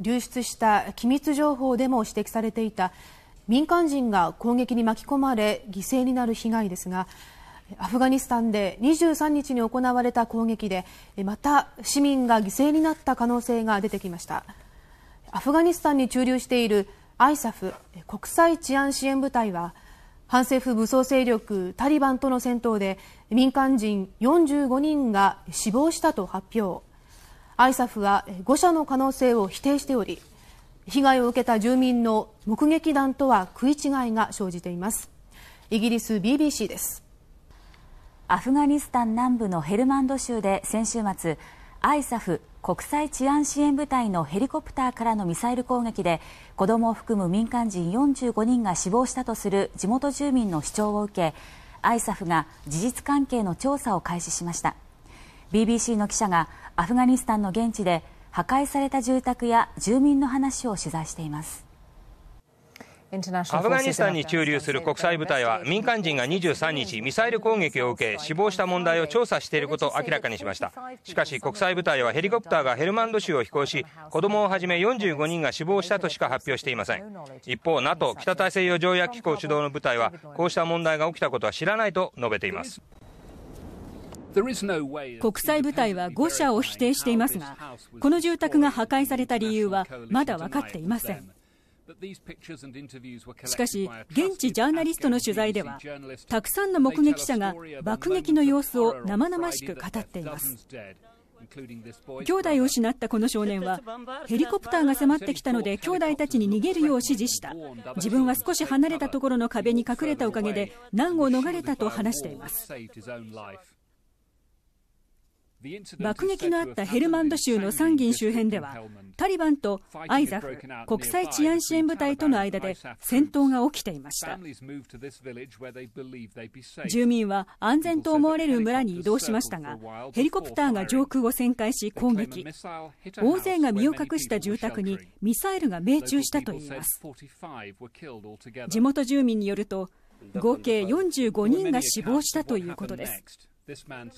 流出した機密情報でも指摘されていた民間人が攻撃に巻き込まれ犠牲になる被害ですがアフガニスタンで23日に行われた攻撃でまた市民が犠牲になった可能性が出てきましたアフガニスタンに駐留している ISAF 国際治安支援部隊は反政府武装勢力タリバンとの戦闘で民間人45人が死亡したと発表 ISAF は誤射の可能性を否定しており被害を受けた住民の目撃談とは食い違いが生じていますイギリス BBC ですアフガニスタン南部のヘルマンド州で先週末 ISAF 国際治安支援部隊のヘリコプターからのミサイル攻撃で子どもを含む民間人45人が死亡したとする地元住民の主張を受け ISAF が事実関係の調査を開始しました。BBC の記者がアフガニスタンの現地で破壊された住宅や住民の話を取材していますアフガニスタンに駐留する国際部隊は民間人が23日ミサイル攻撃を受け死亡した問題を調査していることを明らかにしましたしかし国際部隊はヘリコプターがヘルマンド州を飛行し子供をはじめ45人が死亡したとしか発表していません一方 NATO 北大西洋条約機構主導の部隊はこうした問題が起きたことは知らないと述べています国際部隊は5社を否定していますがこの住宅が破壊された理由はまだ分かっていませんしかし現地ジャーナリストの取材ではたくさんの目撃者が爆撃の様子を生々しく語っています兄弟を失ったこの少年はヘリコプターが迫ってきたので兄弟たちに逃げるよう指示した自分は少し離れたところの壁に隠れたおかげで難を逃れたと話しています爆撃のあったヘルマンド州のサンギン周辺ではタリバンとアイザフ国際治安支援部隊との間で戦闘が起きていました住民は安全と思われる村に移動しましたがヘリコプターが上空を旋回し攻撃大勢が身を隠した住宅にミサイルが命中したといいます地元住民によると合計45人が死亡したということです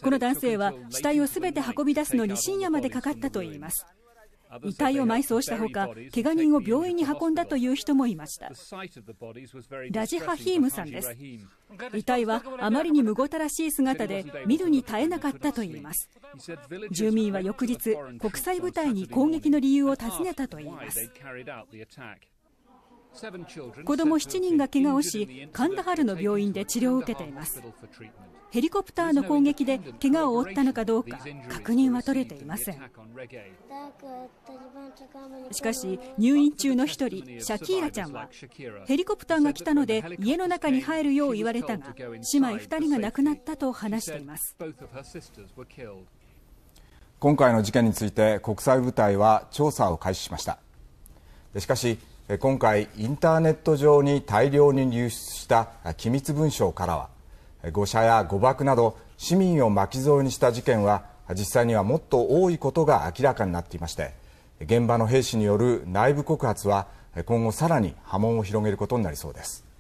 この男性は死体をすべて運び出すのに深夜までかかったといいます遺体を埋葬したほかけが人を病院に運んだという人もいましたラジ・ハヒームさんです遺体はあまりにむごたらしい姿で見るに耐えなかったといいます住民は翌日国際部隊に攻撃の理由を尋ねたといいます子ども7人がけがをしカンダハルの病院で治療を受けていますヘリコプターの攻撃でけがを負ったのかどうか確認は取れていませんしかし入院中の1人シャキーラちゃんはヘリコプターが来たので家の中に入るよう言われたが姉妹2人が亡くなったと話しています今回の事件について国際部隊は調査を開始しましたしかし今回インターネット上に大量に流出した機密文書からは誤射や誤爆など市民を巻き添えにした事件は実際にはもっと多いことが明らかになっていまして現場の兵士による内部告発は今後さらに波紋を広げることになりそうです。